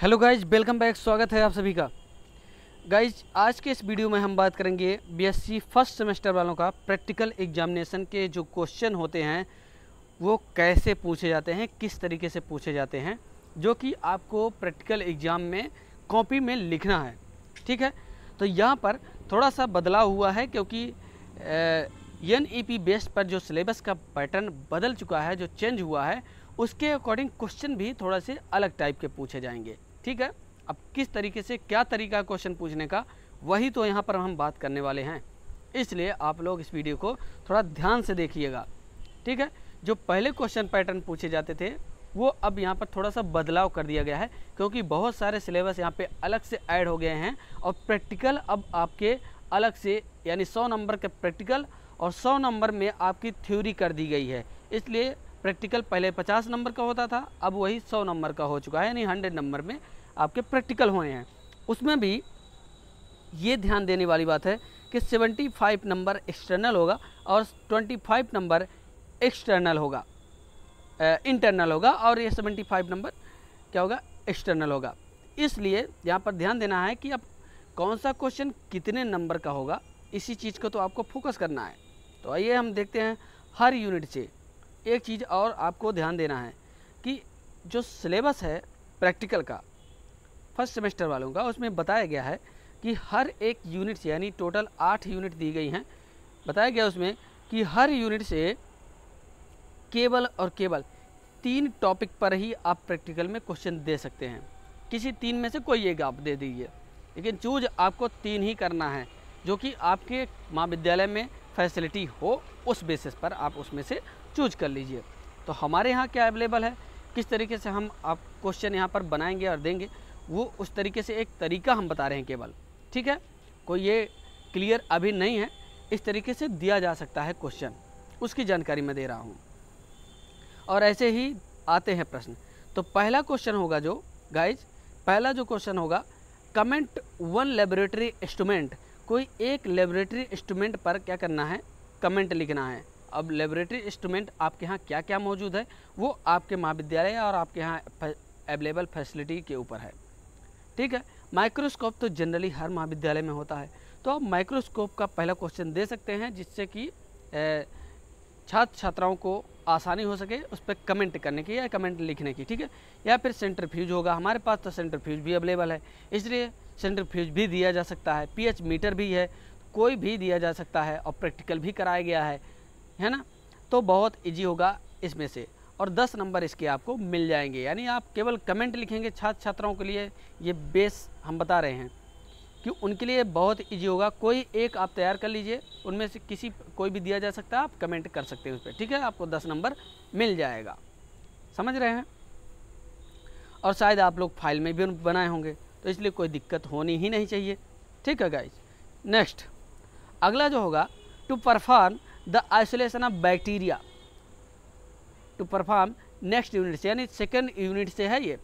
hello guys welcome back स्वागत है आप सभी का गाइज आज के इस वीडियो में हम बात करेंगे बीएससी फर्स्ट सेमेस्टर वालों का प्रैक्टिकल एग्जामिनेशन के जो क्वेश्चन होते हैं वो कैसे पूछे जाते हैं किस तरीके से पूछे जाते हैं जो कि आपको प्रैक्टिकल एग्ज़ाम में कॉपी में लिखना है ठीक है तो यहाँ पर थोड़ा सा बदलाव हुआ है क्योंकि एन ई e पर जो सिलेबस का पैटर्न बदल चुका है जो चेंज हुआ है उसके अकॉर्डिंग क्वेश्चन भी थोड़ा से अलग टाइप के पूछे जाएंगे ठीक है अब किस तरीके से क्या तरीका क्वेश्चन पूछने का वही तो यहाँ पर हम बात करने वाले हैं इसलिए आप लोग इस वीडियो को थोड़ा ध्यान से देखिएगा ठीक है जो पहले क्वेश्चन पैटर्न पूछे जाते थे वो अब यहाँ पर थोड़ा सा बदलाव कर दिया गया है क्योंकि बहुत सारे सिलेबस यहाँ पे अलग से ऐड हो गए हैं और प्रैक्टिकल अब आपके अलग से यानी 100 नंबर के प्रैक्टिकल और 100 नंबर में आपकी थ्योरी कर दी गई है इसलिए प्रैक्टिकल पहले पचास नंबर का होता था अब वही सौ नंबर का हो चुका है यानी हंड्रेड नंबर में आपके प्रैक्टिकल होने हैं उसमें भी ये ध्यान देने वाली बात है कि 75 नंबर एक्सटर्नल होगा और 25 नंबर एक्सटर्नल होगा इंटरनल होगा और ये 75 नंबर क्या होगा एक्सटर्नल होगा इसलिए यहाँ पर ध्यान देना है कि अब कौन सा क्वेश्चन कितने नंबर का होगा इसी चीज़ को तो आपको फोकस करना है तो आइए हम देखते हैं हर यूनिट से एक चीज़ और आपको ध्यान देना है कि जो सिलेबस है प्रैक्टिकल का फर्स्ट सेमेस्टर वालों का उसमें बताया गया है कि हर एक यूनिट से यानी टोटल आठ यूनिट दी गई हैं बताया गया उसमें कि हर यूनिट से केवल और केवल तीन टॉपिक पर ही आप प्रैक्टिकल में क्वेश्चन दे सकते हैं किसी तीन में से कोई एक आप दे दीजिए लेकिन चूज आपको तीन ही करना है जो कि आपके महाविद्यालय में फैसिलिटी हो उस बेसिस पर आप उसमें से चूज कर लीजिए तो हमारे यहाँ क्या अवेलेबल है किस तरीके से हम आप क्वेश्चन यहाँ पर बनाएंगे और देंगे वो उस तरीके से एक तरीका हम बता रहे हैं केवल ठीक है कोई ये क्लियर अभी नहीं है इस तरीके से दिया जा सकता है क्वेश्चन उसकी जानकारी मैं दे रहा हूँ और ऐसे ही आते हैं प्रश्न तो पहला क्वेश्चन होगा जो गाइज पहला जो क्वेश्चन होगा कमेंट वन लेबोरेटरी इंस्ट्रूमेंट कोई एक लेबोरेटरी इंस्ट्रूमेंट पर क्या करना है कमेंट लिखना है अब लेबोरेटरी इंस्ट्रूमेंट आपके यहाँ क्या क्या मौजूद है वो आपके महाविद्यालय और आपके यहाँ अवेलेबल फैसिलिटी के ऊपर है ठीक है माइक्रोस्कोप तो जनरली हर महाविद्यालय में होता है तो आप माइक्रोस्कोप का पहला क्वेश्चन दे सकते हैं जिससे कि छात्र छात्राओं को आसानी हो सके उस पर कमेंट करने की या कमेंट लिखने की ठीक है या फिर सेंटर फ्यूज होगा हमारे पास तो सेंटर फ्यूज भी अवेलेबल है इसलिए सेंटर फ्यूज भी दिया जा सकता है पीएच मीटर भी है कोई भी दिया जा सकता है और प्रैक्टिकल भी कराया गया है है ना तो बहुत ईजी होगा इसमें से और 10 नंबर इसके आपको मिल जाएंगे यानी आप केवल कमेंट लिखेंगे छात्र छात्राओं के लिए ये बेस हम बता रहे हैं कि उनके लिए बहुत ईजी होगा कोई एक आप तैयार कर लीजिए उनमें से किसी कोई भी दिया जा सकता है आप कमेंट कर सकते हैं उस पर ठीक है आपको दस नंबर मिल जाएगा समझ रहे हैं और शायद आप लोग फाइल में भी बनाए होंगे तो इसलिए कोई दिक्कत होनी ही नहीं चाहिए ठीक है गाइज नेक्स्ट अगला जो होगा to perform the isolation of bacteria to perform next unit से यानी सेकेंड यूनिट से है ये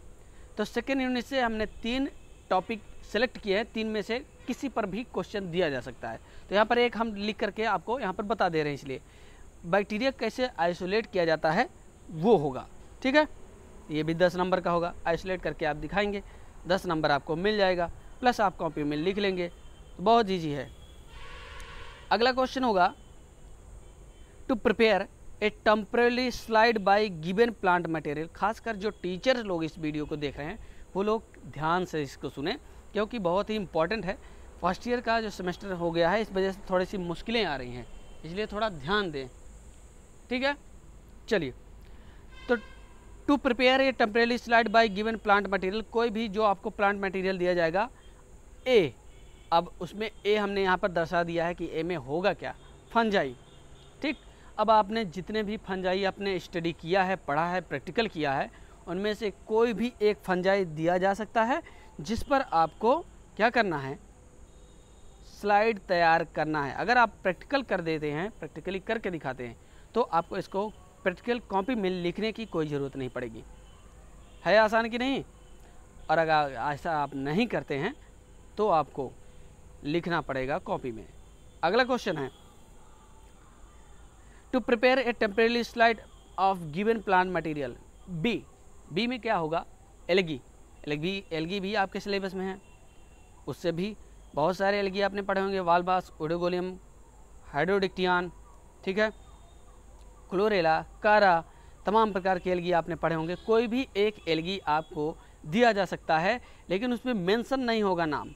तो सेकेंड यूनिट से हमने तीन टॉपिक सेलेक्ट किए हैं तीन में से किसी पर भी क्वेश्चन दिया जा सकता है तो यहाँ पर एक हम लिख करके आपको यहाँ पर बता दे रहे हैं इसलिए बैक्टीरिया कैसे आइसोलेट किया जाता है वो होगा ठीक है ये भी दस नंबर का होगा आइसोलेट करके आप दिखाएंगे दस नंबर आपको मिल जाएगा प्लस आप कॉपी में लिख लेंगे तो बहुत ईजी है अगला क्वेश्चन होगा to prepare a temporary slide by given plant material खासकर जो टीचर लोग इस वीडियो को देख रहे हैं वो लोग ध्यान से इसको सुने क्योंकि बहुत ही इंपॉर्टेंट है फर्स्ट ईयर का जो सेमेस्टर हो गया है इस वजह से थोड़ी सी मुश्किलें आ रही हैं इसलिए थोड़ा ध्यान दें ठीक है चलिए तो to prepare a temporary slide by given plant material कोई भी जो आपको प्लांट मटेरियल दिया जाएगा ए अब उसमें ए हमने यहाँ पर दर्शा दिया है कि ए में होगा क्या फंजाई ठीक अब आपने जितने भी फंजाई आपने स्टडी किया है पढ़ा है प्रैक्टिकल किया है उनमें से कोई भी एक फंजाई दिया जा सकता है जिस पर आपको क्या करना है स्लाइड तैयार करना है अगर आप प्रैक्टिकल कर देते हैं प्रैक्टिकली करके दिखाते हैं तो आपको इसको प्रैक्टिकल कॉपी में लिखने की कोई ज़रूरत नहीं पड़ेगी है आसान कि नहीं और अगर ऐसा आप नहीं करते हैं तो आपको लिखना पड़ेगा कॉपी में अगला क्वेश्चन है to prepare a temporary slide of given plant material B B में क्या होगा एलगी एलगी एलगी भी आपके सिलेबस में है उससे भी बहुत सारे एलगी आपने पढ़े होंगे वालबास ओडोगोलियम हाइड्रोडिक्टियान ठीक है क्लोरेला कारा तमाम प्रकार के एलगी आपने पढ़े होंगे कोई भी एक एलगी आपको दिया जा सकता है लेकिन उसमें मेंशन नहीं होगा नाम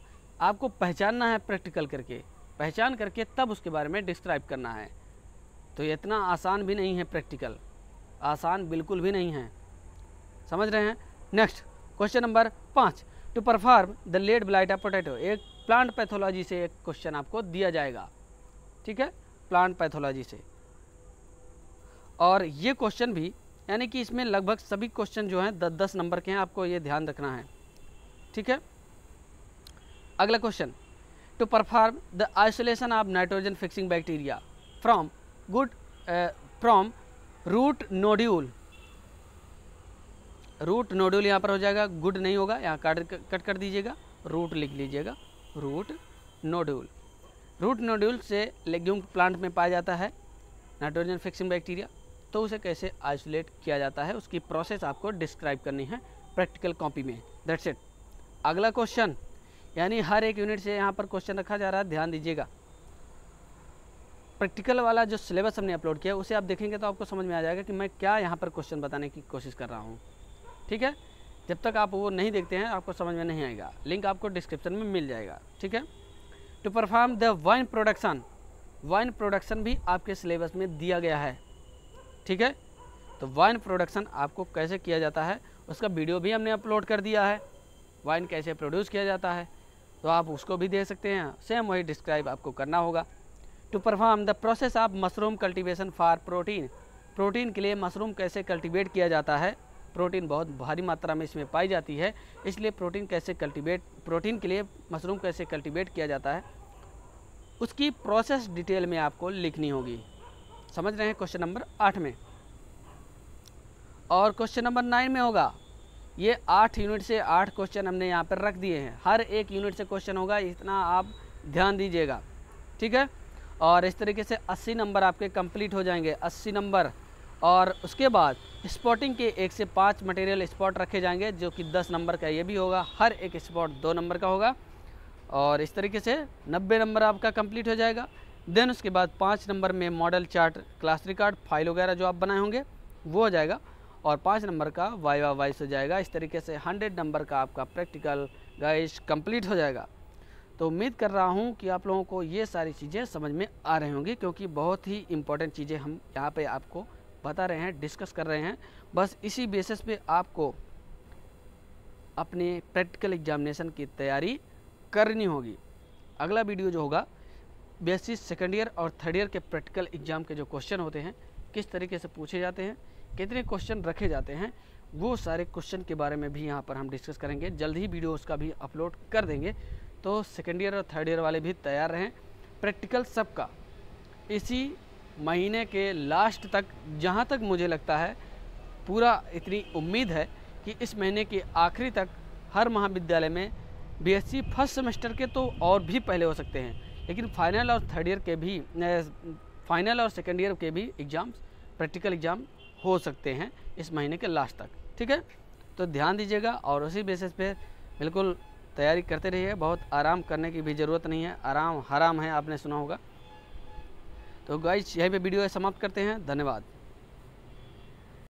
आपको पहचानना है प्रैक्टिकल करके पहचान करके तब उसके बारे में डिस्क्राइब करना है तो इतना आसान भी नहीं है प्रैक्टिकल आसान बिल्कुल भी नहीं है समझ रहे हैं नेक्स्ट क्वेश्चन नंबर पाँच to perform the late blight of potato एक प्लांट पैथोलॉजी से एक क्वेश्चन आपको दिया जाएगा ठीक है प्लांट पैथोलॉजी से और ये क्वेश्चन भी यानी कि इसमें लगभग सभी क्वेश्चन जो हैं दस दस नंबर के हैं आपको ये ध्यान रखना है ठीक है अगला question to perform the isolation of nitrogen fixing bacteria from good uh, from root nodule root nodule यहाँ पर हो जाएगा गुड नहीं होगा यहाँ काट कट कर दीजिएगा रूट लिख लीजिएगा रूट नोड्यूल रूट नोड्यूल से लेग्यूम प्लांट में पाया जाता है नाइट्रोजन फिक्सिंग बैक्टीरिया तो उसे कैसे आइसोलेट किया जाता है उसकी प्रोसेस आपको डिस्क्राइब करनी है प्रैक्टिकल कॉपी में दैट्स इट अगला क्वेश्चन यानी हर एक यूनिट से यहाँ पर क्वेश्चन रखा जा रहा है ध्यान दीजिएगा प्रैक्टिकल वाला जो सिलेबस हमने अपलोड किया उसे आप देखेंगे तो आपको समझ में आ जाएगा कि मैं क्या यहाँ पर क्वेश्चन बताने की कोशिश कर रहा हूँ ठीक है जब तक आप वो नहीं देखते हैं आपको समझ में नहीं आएगा लिंक आपको डिस्क्रिप्शन में मिल जाएगा ठीक है to perform the wine production wine production भी आपके सिलेबस में दिया गया है ठीक है तो वाइन प्रोडक्शन आपको कैसे किया जाता है उसका वीडियो भी हमने अपलोड कर दिया है वाइन कैसे प्रोड्यूस किया जाता है तो आप उसको भी दे सकते हैं सेम वही डिस्क्राइब आपको करना होगा to perform the process of mushroom cultivation for protein protein के लिए मशरूम कैसे कल्टीवेट किया जाता है प्रोटीन बहुत भारी मात्रा में इसमें पाई जाती है इसलिए प्रोटीन कैसे कल्टीवेट प्रोटीन के लिए मशरूम कैसे कल्टीवेट किया जाता है उसकी प्रोसेस डिटेल में आपको लिखनी होगी समझ रहे हैं क्वेश्चन नंबर आठ में और क्वेश्चन नंबर नाइन में होगा ये आठ यूनिट से आठ क्वेश्चन हमने यहाँ पर रख दिए हैं हर एक यूनिट से क्वेश्चन होगा इतना आप ध्यान दीजिएगा ठीक है और इस तरीके से 80 नंबर आपके कंप्लीट हो जाएंगे 80 नंबर और उसके बाद स्पॉटिंग के एक से पाँच मटेरियल स्पॉट रखे जाएंगे जो कि दस नंबर का ये भी होगा हर एक स्पॉट दो नंबर का होगा और इस तरीके से नब्बे नंबर आपका कंप्लीट हो जाएगा देन उसके बाद पाँच नंबर में model chart class record file वगैरह जो आप बनाए होंगे वो हो जाएगा और पाँच नंबर का वाई वाइस हो जाएगा इस तरीके से हंड्रेड नंबर का आपका प्रैक्टिकल गाइश कंप्लीट हो जाएगा तो उम्मीद कर रहा हूँ कि आप लोगों को ये सारी चीज़ें समझ में आ रही होंगी क्योंकि बहुत ही इम्पोर्टेंट चीज़ें हम यहाँ पर आपको बता रहे हैं डिस्कस कर रहे हैं बस इसी बेसिस पे आपको अपने प्रैक्टिकल एग्जामिनेशन की तैयारी करनी होगी अगला वीडियो जो होगा बेसिस सेकेंड ईयर और थर्ड ईयर के प्रैक्टिकल एग्जाम के जो क्वेश्चन होते हैं किस तरीके से पूछे जाते हैं कितने क्वेश्चन रखे जाते हैं वो सारे क्वेश्चन के बारे में भी यहाँ पर हम डिस्कस करेंगे जल्द ही वीडियो उसका भी अपलोड कर देंगे तो सेकेंड ईयर और थर्ड ईयर वाले भी तैयार रहें प्रैक्टिकल सबका इसी महीने के लास्ट तक जहाँ तक मुझे लगता है पूरा इतनी उम्मीद है कि इस महीने के आखिरी तक हर महाविद्यालय में बीएससी फर्स्ट सेमेस्टर के तो और भी पहले हो सकते हैं लेकिन फाइनल और थर्ड ईयर के भी फाइनल और सेकेंड ईयर के भी एग्ज़ाम्स प्रैक्टिकल एग्ज़ाम हो सकते हैं इस महीने के लास्ट तक ठीक है तो ध्यान दीजिएगा और उसी बेसिस पे बिल्कुल तैयारी करते रहिए बहुत आराम करने की भी ज़रूरत नहीं है आराम हराम है आपने सुना होगा तो गाइज यही पे वीडियो समाप्त करते हैं धन्यवाद